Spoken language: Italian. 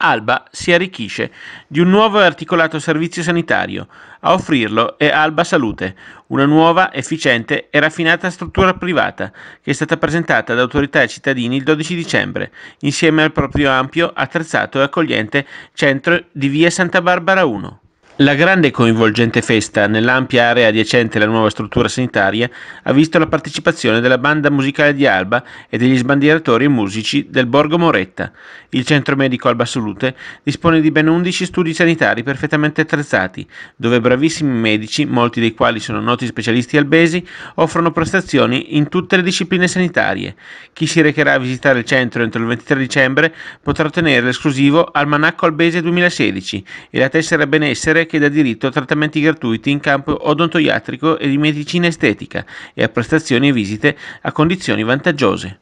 Alba si arricchisce di un nuovo e articolato servizio sanitario. A offrirlo è Alba Salute, una nuova, efficiente e raffinata struttura privata che è stata presentata da autorità e cittadini il 12 dicembre, insieme al proprio ampio, attrezzato e accogliente centro di via Santa Barbara 1. La grande e coinvolgente festa nell'ampia area adiacente alla nuova struttura sanitaria ha visto la partecipazione della banda musicale di Alba e degli sbandieratori e musici del Borgo Moretta. Il centro medico Alba Salute dispone di ben 11 studi sanitari perfettamente attrezzati, dove bravissimi medici, molti dei quali sono noti specialisti albesi, offrono prestazioni in tutte le discipline sanitarie. Chi si recherà a visitare il centro entro il 23 dicembre potrà ottenere l'esclusivo Almanacco Albese 2016 e la tessera benessere che dà diritto a trattamenti gratuiti in campo odontoiatrico e di medicina estetica e a prestazioni e visite a condizioni vantaggiose.